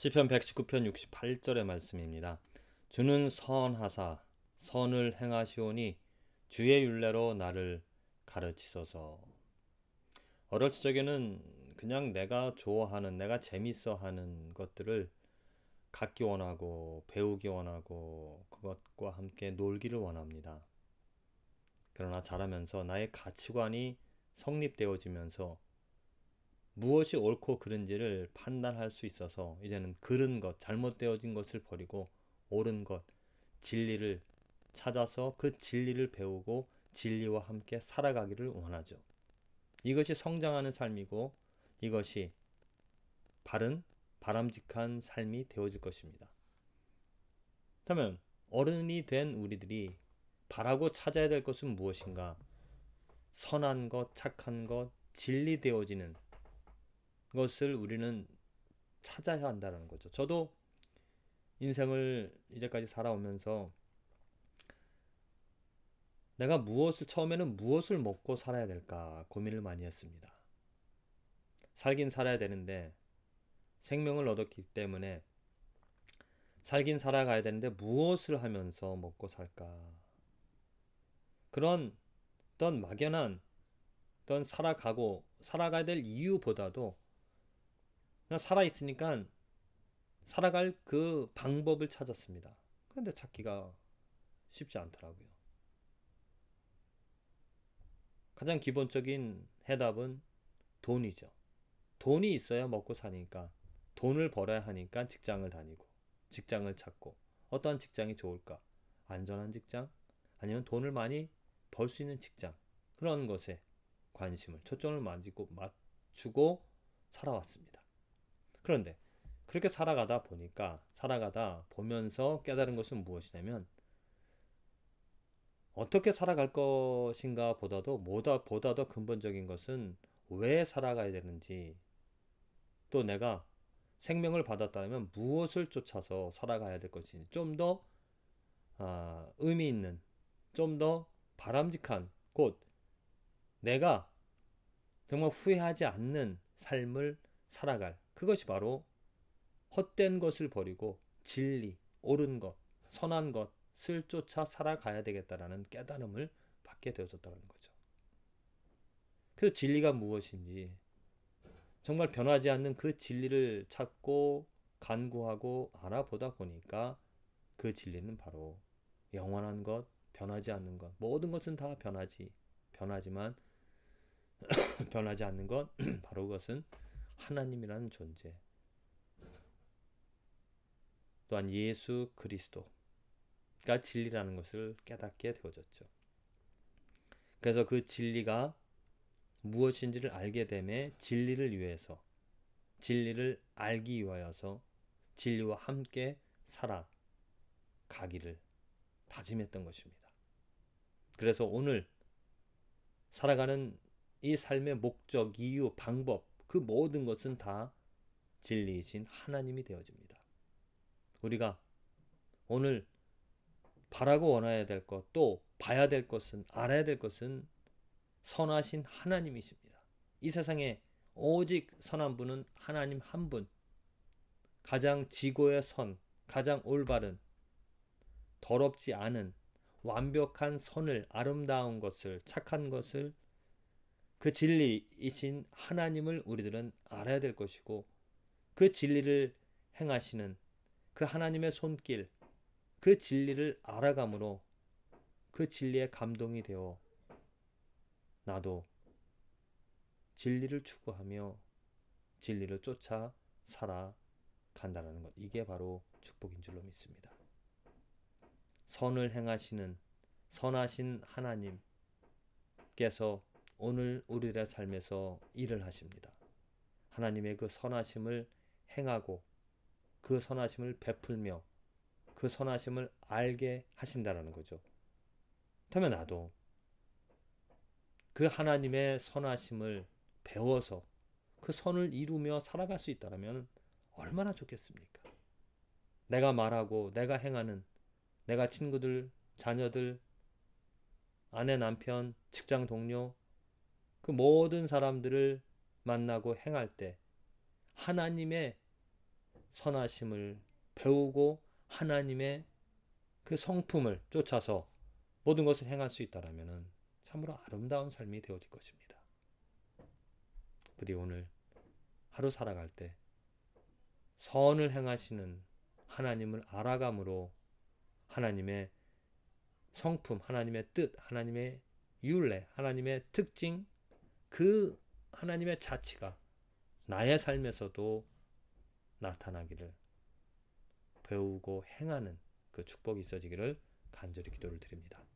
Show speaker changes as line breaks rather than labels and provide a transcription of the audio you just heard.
시편 119편 68절의 말씀입니다. 주는 선하사 선을 행하시오니 주의 윤례로 나를 가르치소서. 어렸을 적에는 그냥 내가 좋아하는 내가 재밌어 하는 것들을 갖기 원하고 배우기 원하고 그것과 함께 놀기를 원합니다. 그러나 자라면서 나의 가치관이 성립되어지면서 무엇이 옳고 그른지를 판단할 수 있어서 이제는 그른 것, 잘못되어진 것을 버리고 옳은 것, 진리를 찾아서 그 진리를 배우고 진리와 함께 살아가기를 원하죠. 이것이 성장하는 삶이고 이것이 바른 바람직한 삶이 되어질 것입니다. 그러면 어른이 된 우리들이 바라고 찾아야 될 것은 무엇인가? 선한 것, 착한 것, 진리 되어지는 것을 우리는 찾아야 한다는 거죠. 저도 인생을 이제까지 살아오면서 내가 무엇을 처음에는 무엇을 먹고 살아야 될까 고민을 많이 했습니다. 살긴 살아야 되는데 생명을 얻었기 때문에 살긴 살아가야 되는데 무엇을 하면서 먹고 살까? 그런 어떤 막연한 어떤 살아가고 살아가야 될 이유보다도 그냥 살아있으니까 살아갈 그 방법을 찾았습니다. 그런데 찾기가 쉽지 않더라고요. 가장 기본적인 해답은 돈이죠. 돈이 있어야 먹고 사니까 돈을 벌어야 하니까 직장을 다니고 직장을 찾고 어떠한 직장이 좋을까? 안전한 직장? 아니면 돈을 많이 벌 수 있는 직장? 그런 것에 관심을 초점을 만지고 맞추고 살아왔습니다. 그런데 그렇게 살아가다 보니까 살아가다 보면서 깨달은 것은 무엇이냐면 어떻게 살아갈 것인가 보다도 뭐다 보다 더 근본적인 것은 왜 살아가야 되는지 또 내가 생명을 받았다면 무엇을 쫓아서 살아가야 될 것인지 좀더 아, 의미 있는 좀 더 바람직한 곧 내가 정말 후회하지 않는 삶을 살아갈 그것이 바로 헛된 것을 버리고 진리, 옳은 것, 선한 것을 쫓아 살아가야 되겠다라는 깨달음을 받게 되어졌다는 거죠. 그래서 진리가 무엇인지 정말 변하지 않는 그 진리를 찾고 간구하고 알아보다 보니까 그 진리는 바로 영원한 것, 변하지 않는 것. 모든 것은 다 변하지. 변하지만 변하지 않는 것 바로 그것은 하나님이라는 존재, 또한 예수 그리스도가 진리라는 것을 깨닫게 되어졌죠. 그래서 그 진리가 무엇인지를 알게 됨에 진리를 위해서 진리를 알기 위하여서 진리와 함께 살아가기를 다짐했던 것입니다. 그래서 오늘 살아가는 이 삶의 목적, 이유, 방법 그 모든 것은 다 진리이신 하나님이 되어집니다. 우리가 오늘 바라고 원해야 될 것, 또 봐야 될 것은, 알아야 될 것은 선하신 하나님이십니다. 이 세상에 오직 선한 분은 하나님 한 분. 가장 지고의 선, 가장 올바른, 더럽지 않은, 완벽한 선을, 아름다운 것을, 착한 것을 그 진리이신 하나님을 우리들은 알아야 될 것이고 그 진리를 행하시는 그 하나님의 손길 그 진리를 알아감으로 그 진리에 감동이 되어 나도 진리를 추구하며 진리를 쫓아 살아간다는 것. 이게 바로 축복인 줄로 믿습니다. 선을 행하시는 선하신 하나님께서 오늘 우리들의 삶에서 일을 하십니다. 하나님의 그 선하심을 행하고 그 선하심을 베풀며 그 선하심을 알게 하신다라는 거죠. 그러면 나도 그 하나님의 선하심을 배워서 그 선을 이루며 살아갈 수 있다면 얼마나 좋겠습니까? 내가 말하고 내가 행하는 내가 친구들, 자녀들, 아내, 남편, 직장 동료, 그 모든 사람들을 만나고 행할 때 하나님의 선하심을 배우고 하나님의 그 성품을 쫓아서 모든 것을 행할 수있다라면 참으로 아름다운 삶이 되어질 것입니다. 부디 오늘 하루 살아갈 때 선을 행하시는 하나님을 알아감으로 하나님의 성품, 하나님의 뜻, 하나님의 율례, 하나님의 특징, 그 하나님의 자치가 나의 삶에서도 나타나기를 배우고 행하는 그 축복이 있어지기를 간절히 기도를 드립니다.